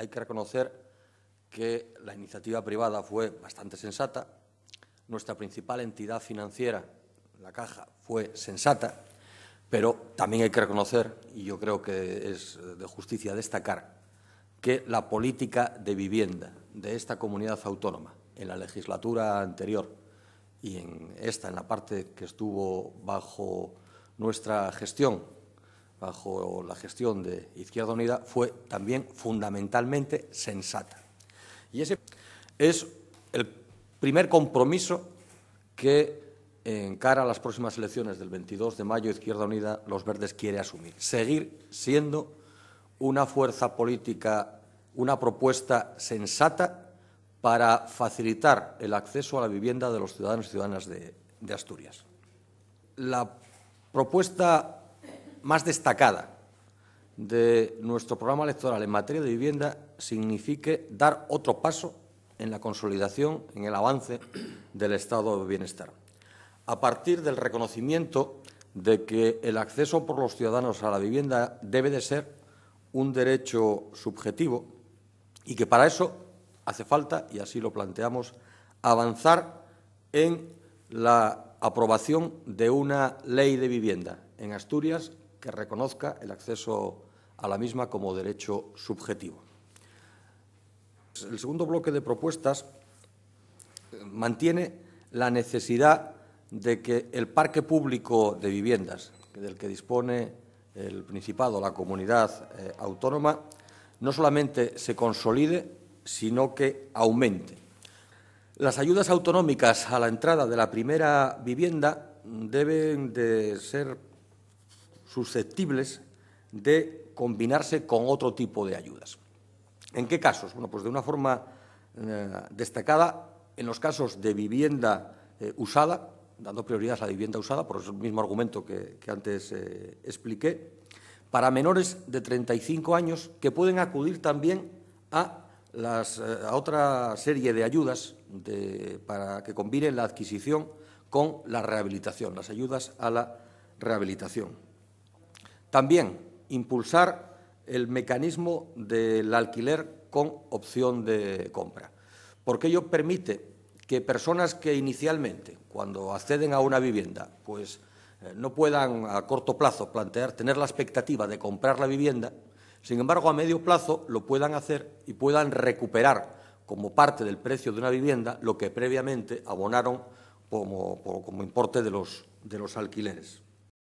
hay que reconocer que la iniciativa privada fue bastante sensata, nuestra principal entidad financiera, la Caja, fue sensata, pero también hay que reconocer, y yo creo que es de justicia destacar, que la política de vivienda de esta comunidad autónoma en la legislatura anterior y en esta, en la parte que estuvo bajo nuestra gestión, bajo la gestión de Izquierda Unida fue también fundamentalmente sensata. Y ese es el primer compromiso que en cara a las próximas elecciones del 22 de mayo Izquierda Unida Los Verdes quiere asumir. Seguir siendo una fuerza política, una propuesta sensata para facilitar el acceso a la vivienda de los ciudadanos y ciudadanas de, Asturias. La propuesta más destacada de nuestro programa electoral en materia de vivienda signifique dar otro paso en la consolidación, en el avance del estado de bienestar. A partir del reconocimiento de que el acceso por los ciudadanos a la vivienda debe de ser un derecho subjetivo y que para eso hace falta, y así lo planteamos, avanzar en la aprobación de una ley de vivienda. En Asturias que reconozca el acceso a la misma como derecho subjetivo. El segundo bloque de propuestas eh, mantiene la necesidad de que el parque público de viviendas del que dispone el Principado, la comunidad eh, autónoma, no solamente se consolide, sino que aumente. Las ayudas autonómicas a la entrada de la primera vivienda deben de ser susceptibles de combinarse con otro tipo de ayudas. ¿En qué casos? Bueno, pues de una forma eh, destacada en los casos de vivienda eh, usada, dando prioridad a la vivienda usada, por el mismo argumento que, antes eh, expliqué, para menores de 35 años que pueden acudir también a, otra serie de ayudas para que combinen la adquisición con la rehabilitación, las ayudas a la rehabilitación. También impulsar el mecanismo del alquiler con opción de compra, porque ello permite que personas que inicialmente, cuando acceden a una vivienda, pues, eh, no puedan a corto plazo plantear tener la expectativa de comprar la vivienda, sin embargo, a medio plazo lo puedan hacer y puedan recuperar como parte del precio de una vivienda lo que previamente abonaron como, importe de los alquileres.